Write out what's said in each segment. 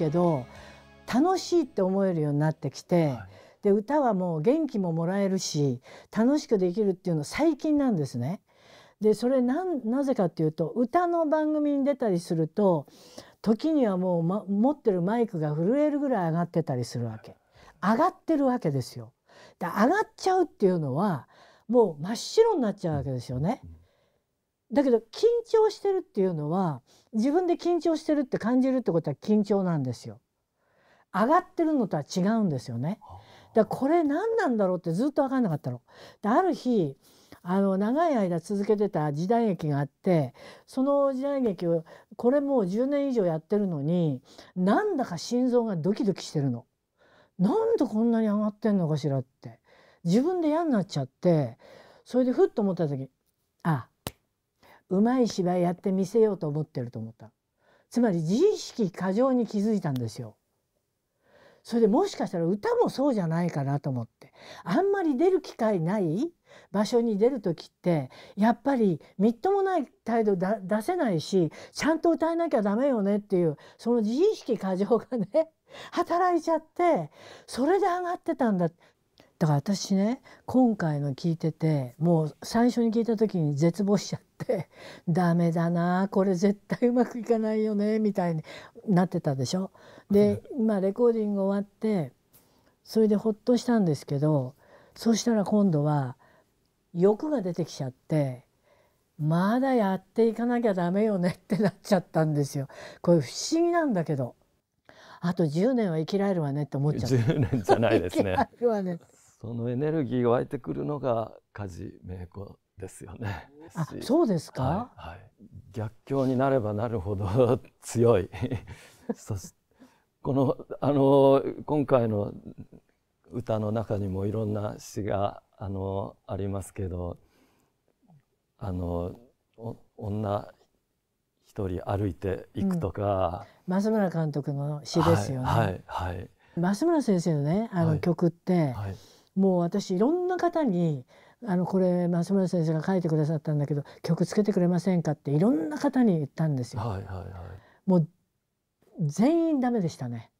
けど楽しいって思えるようになってきて、はい、で歌はもう元気ももらえるし楽しくできるっていうの最近なんですね。でそれななぜかっていうと歌の番組に出たりすると時にはもう、ま、持ってるマイクが震えるぐらい上がってたりするわけ上がってるわけですよ。で上がっちゃうっていうのはもう真っ白になっちゃうわけですよね。うんだけど緊張してるっていうのは自分で緊張してるって感じるってことは緊張なんですよ。上がってるのとは違うんですよね。だこれ何なんだろうってずっと分かんなかったの。である日あの長い間続けてた時代劇があってその時代劇をこれもう10年以上やってるのになんだか心臓がドキドキしてるの。なんでこんなに上がってんのかしらって自分で嫌になっちゃってそれでふっと思った時あうまい芝居やってみせようと思ってると思ったつまり自意識過剰に気づいたんですよそれでもしかしたら歌もそうじゃないかなと思ってあんまり出る機会ない場所に出る時ってやっぱりみっともない態度出せないしちゃんと歌えなきゃダメよねっていうその自意識過剰がね働いちゃってそれで上がってたんだだから私ね今回の聞いててもう最初に聞いた時に絶望しちゃって「ダメだなこれ絶対うまくいかないよね」みたいになってたでしょ。で今レコーディング終わってそれでほっとしたんですけどそしたら今度は欲が出てきちゃってまだやっていかなきゃダメよねってなっちゃったんですよ。これ不思議なんだけど。あと10年は生きられるわねって思っちゃう。1 0年じゃないですね。生きられるわね。そのエネルギーが湧いてくるのが家梶芽子ですよね。あ そうですか、はい、はい、逆境になればなるほど強い そしこのあの今回の歌の中にもいろんな詩があのありますけどあの女一人歩いていくとか、うん、増村監督の詩ですよね。はい、はい、はい、増村先生のねあの曲って、はい、はいもう私いろんな方にあのこれ松村先生が書いてくださったんだけど曲つけてくれませんかっていろんな方に言ったんですよ。はいはいはい、もう全員ダメでしたね。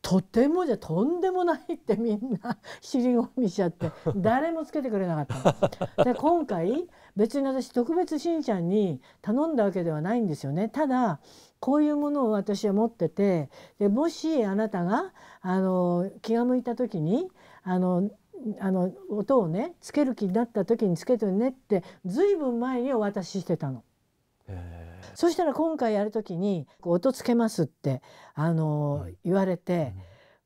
とてもじゃとんでもないってみんな 尻込みしちゃって誰もつけてくれなかったで今回別に私特別しんちゃんに頼んだわけではないんですよねただこういうものを私は持っててでもしあなたがあの気が向いた時にあのあの音をねつける気になった時につけてねってずいぶん前にお渡ししてたの。そしたら今回やる時に「音つけます」ってあの、はい、言われて、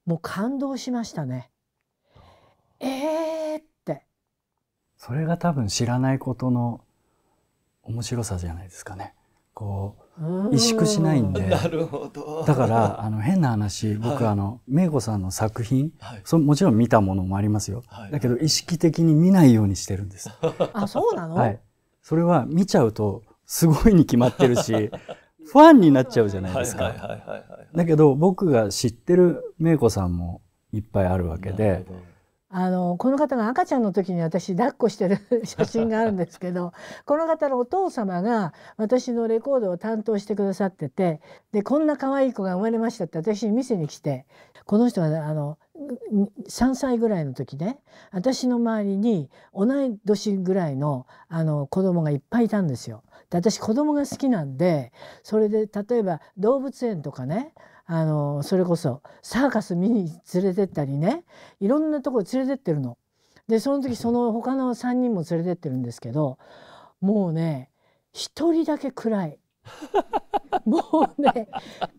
うん、もう感動しましたね。えーって。それが多分知らないことの面白さじゃないですかね。こう萎縮しないんで。なるほど。だから、あの、変な話、僕、あの、メイコさんの作品、はい、そもちろん見たものもありますよ、はい、だけど、意識的に見ないようにしてるんです。あ、そうなのはい。それは、見ちゃうと、すごいに決まってるし、ファンになっちゃうじゃないですか。はははいいいだけど、僕が知ってるメイコさんもいっぱいあるわけで、あのこの方が赤ちゃんの時に私抱っこしてる写真があるんですけど この方のお父様が私のレコードを担当してくださっててでこんな可愛い子が生まれましたって私に店に来てこの人があの3歳ぐらいの時ね私の周りに同い年ぐらいのあの子供がいっぱいいたんですよ。で私子供が好きなんでそれで例えば動物園とかねあのそれこそサーカス見に連れてったりねいろんなところ連れてってるの。でその時その他の3人も連れてってるんですけどもうね一人だけ暗い。もうね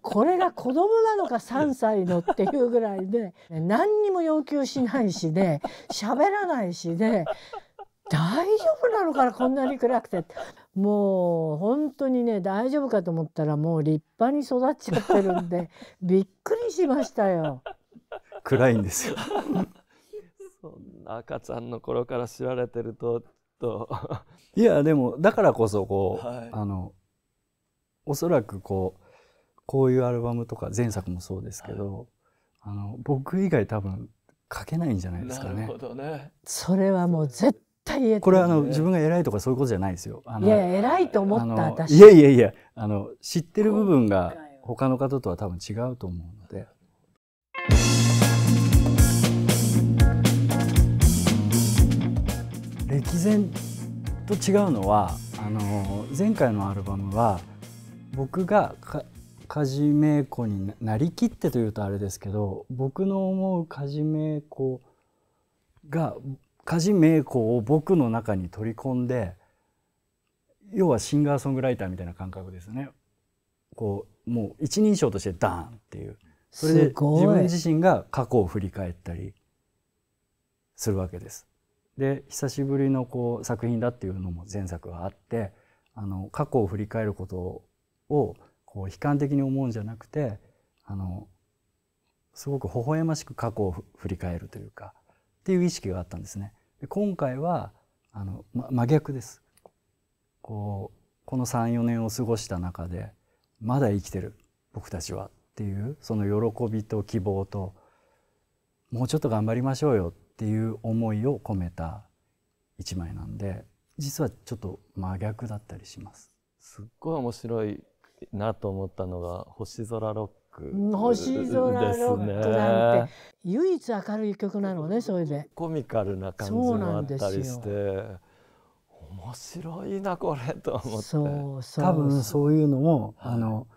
これが子供なのか3歳のっていうぐらいで何にも要求しないしで、喋らないしで、大丈夫なのかなこんなに暗くてもう本当にね大丈夫かと思ったらもう立派に育っちゃってるんで びっくりしましたよ。暗いんですよ そんな赤ちゃんの頃から知られてるとと いやでもだからこそこう、はい、あのおそらくこうこういうアルバムとか前作もそうですけど、はい、あの僕以外多分書けないんじゃないですかね。ねそれはもう絶対言えこれはあの自分が偉いとかそういうことじゃないですよ。いや偉いと思った私。いやいやいやあの知ってる部分が他の方とは多分違うと思うので。歴然と違うのはあの前回のアルバムは僕がか梶芽子になりきってというとあれですけど僕の思う梶芽子が家事名工を僕の中に取り込んで要はシンガーソングライターみたいな感覚ですねこうもう一人称としてダーンっていうそれで自分自身が過去を振り返ったりするわけです。で久しぶりのこう作品だっていうのも前作はあってあの過去を振り返ることをこう悲観的に思うんじゃなくてあのすごく微笑ましく過去を振り返るというかっていう意識があったんですね。で今回はあの、ま、真逆です。こうこの34年を過ごした中でまだ生きてる僕たちはっていうその喜びと希望ともうちょっと頑張りましょうよっていう思いを込めた一枚なんで実はちょっと真逆だったりします。すっごい面白いなと思ったのが星空ロッ曲星空ロックなんて、唯一明るい曲なのねそれでコミカルな感じもあったりして面白いなこれと思って多分そういうのも、はい、あの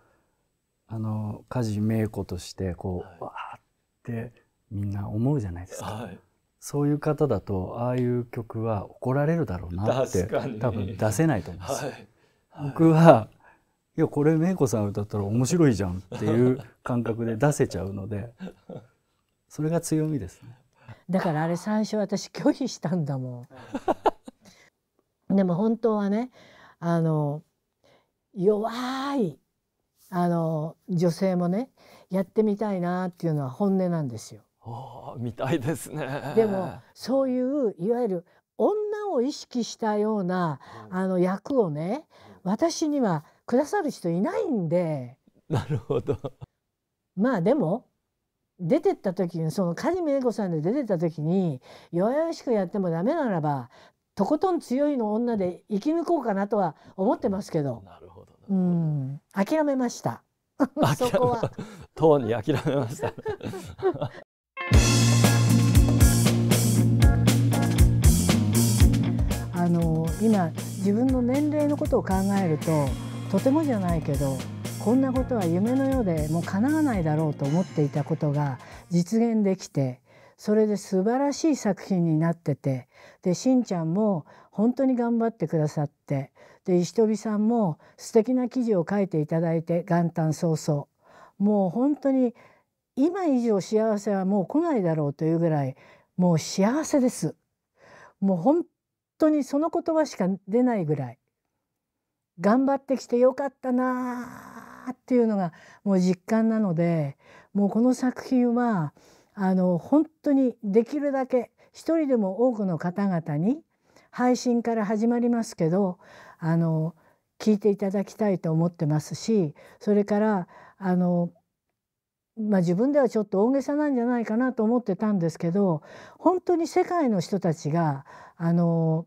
あの梶芽子としてこう、はい、わーってみんな思うじゃないですか、はい、そういう方だとああいう曲は怒られるだろうなって多分出せないと思うんです、はい、僕はいやこれ芽子さん歌ったら面白いじゃんっていう 感覚で出せちゃうのでそれが強みですねだからあれ最初私拒否したんだもんでも本当はねあの弱いあの女性もねやってみたいなっていうのは本音なんですよ。みたいですねでもそういういわゆる女を意識したようなあの役をね私にはくださる人いないんでなるほどまあでも出てった時にその梶芽衣子さんで出てった時に弱々しくやってもダメならばとことん強いの女で生き抜こうかなとは思ってますけどなるほどうん諦めましたそこはとうに諦めました あの今自分の年齢のことを考えるととてもじゃないけどこんなことは夢のようでもう叶わないだろうと思っていたことが実現できてそれで素晴らしい作品になっててでしんちゃんも本当に頑張ってくださってで石飛さんも素敵な記事を書いていただいて元旦早々もう本当に今以上幸せはもう来ないだろうというぐらいもう幸せですもう本当にその言葉しか出ないぐらい頑張ってきてよかったなっていうのがもう実感なのでもうこの作品はあの本当にできるだけ一人でも多くの方々に配信から始まりますけどあの聞いていただきたいと思ってますしそれからあの、まあ、自分ではちょっと大げさなんじゃないかなと思ってたんですけど本当に世界の人たちがあの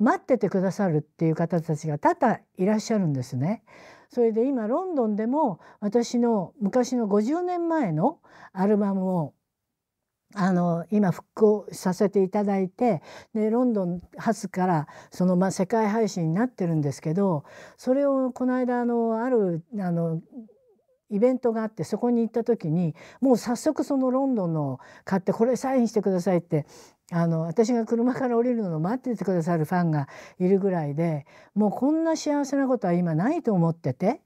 待っててくださるっていう方たちが多々いらっしゃるんですね。それで今ロンドンでも私の昔の50年前のアルバムをあの今復興させていただいてでロンドン発からその、ま、世界配信になってるんですけどそれをこの間あのあるあのイベントがあってそこに行った時にもう早速そのロンドンの買ってこれサインしてくださいってあの私が車から降りるのを待っててくださるファンがいるぐらいでもうこんな幸せなことは今ないと思ってて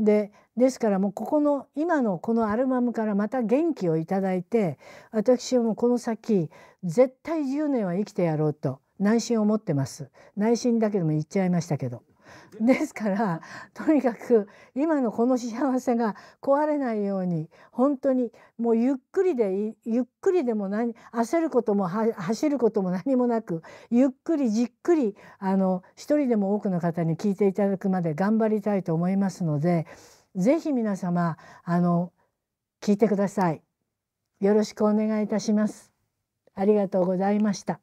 でですからもうここの今のこのアルバムからまた元気をいただいて私はもうこの先絶対10年は生きてやろうと内心思ってます内心だけども言っちゃいましたけど。ですからとにかく今のこの幸せが壊れないように本当にもうゆっくりでゆっくりでも何焦ることも走ることも何もなくゆっくりじっくりあの一人でも多くの方に聞いていただくまで頑張りたいと思いますので是非皆様あの聞いてください。よろしくお願いいたします。ありがとうございました。